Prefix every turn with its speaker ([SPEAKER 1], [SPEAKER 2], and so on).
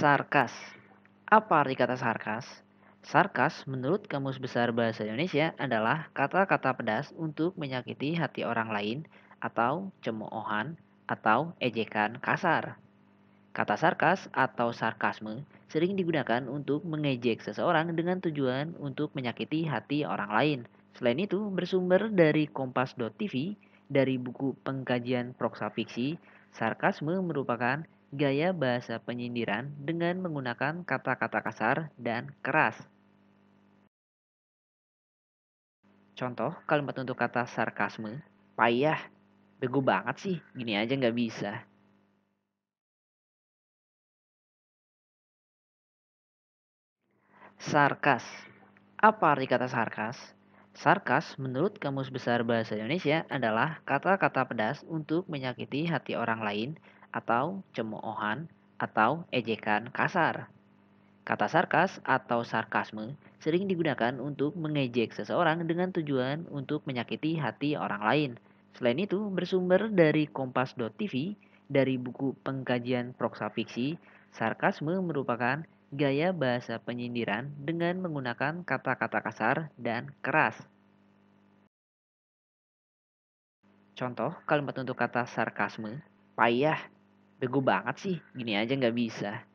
[SPEAKER 1] Sarkas. Apa arti kata sarkas? Sarkas menurut Kamus Besar Bahasa Indonesia adalah kata-kata pedas untuk menyakiti hati orang lain atau cemoohan atau ejekan kasar. Kata sarkas atau sarkasme sering digunakan untuk mengejek seseorang dengan tujuan untuk menyakiti hati orang lain. Selain itu, bersumber dari kompas.tv dari buku pengkajian proksa fiksi, sarkasme merupakan gaya bahasa penyindiran dengan menggunakan kata-kata kasar dan keras. Contoh kalimat untuk kata sarkasme, payah, bego banget sih, gini aja nggak bisa. Sarkas. Apa arti kata sarkas? Sarkas menurut Kamus Besar Bahasa Indonesia adalah kata-kata pedas untuk menyakiti hati orang lain atau cemoohan atau ejekan kasar. Kata sarkas atau sarkasme sering digunakan untuk mengejek seseorang dengan tujuan untuk menyakiti hati orang lain. Selain itu, bersumber dari kompas.tv dari buku pengkajian proksa fiksi, sarkasme merupakan gaya bahasa penyindiran dengan menggunakan kata-kata kasar dan keras. Contoh kalimat untuk kata sarkasme, payah bego banget sih gini aja nggak bisa